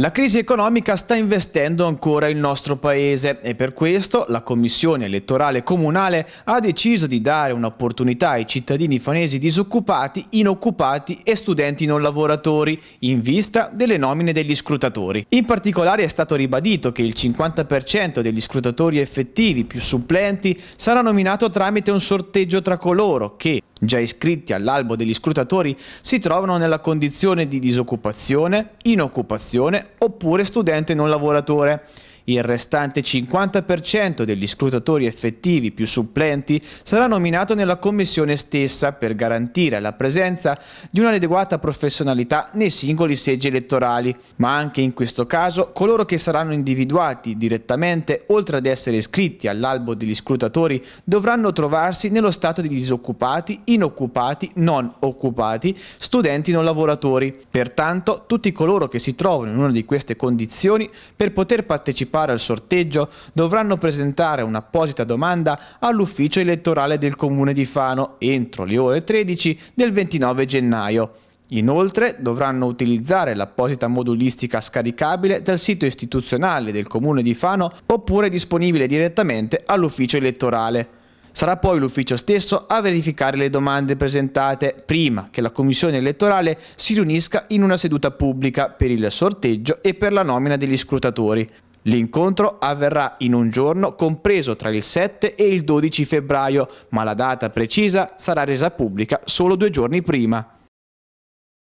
La crisi economica sta investendo ancora il nostro paese e per questo la Commissione elettorale comunale ha deciso di dare un'opportunità ai cittadini fanesi disoccupati, inoccupati e studenti non lavoratori in vista delle nomine degli scrutatori. In particolare è stato ribadito che il 50% degli scrutatori effettivi più supplenti sarà nominato tramite un sorteggio tra coloro che già iscritti all'albo degli scrutatori si trovano nella condizione di disoccupazione, inoccupazione oppure studente non lavoratore. Il restante 50% degli scrutatori effettivi più supplenti sarà nominato nella commissione stessa per garantire la presenza di un'adeguata professionalità nei singoli seggi elettorali, ma anche in questo caso coloro che saranno individuati direttamente oltre ad essere iscritti all'albo degli scrutatori dovranno trovarsi nello stato di disoccupati, inoccupati, non occupati, studenti non lavoratori. Pertanto tutti coloro che si trovano in una di queste condizioni per poter partecipare partecipare al sorteggio dovranno presentare un'apposita domanda all'ufficio elettorale del Comune di Fano entro le ore 13 del 29 gennaio. Inoltre dovranno utilizzare l'apposita modulistica scaricabile dal sito istituzionale del Comune di Fano oppure disponibile direttamente all'ufficio elettorale. Sarà poi l'ufficio stesso a verificare le domande presentate prima che la commissione elettorale si riunisca in una seduta pubblica per il sorteggio e per la nomina degli scrutatori. L'incontro avverrà in un giorno compreso tra il 7 e il 12 febbraio, ma la data precisa sarà resa pubblica solo due giorni prima.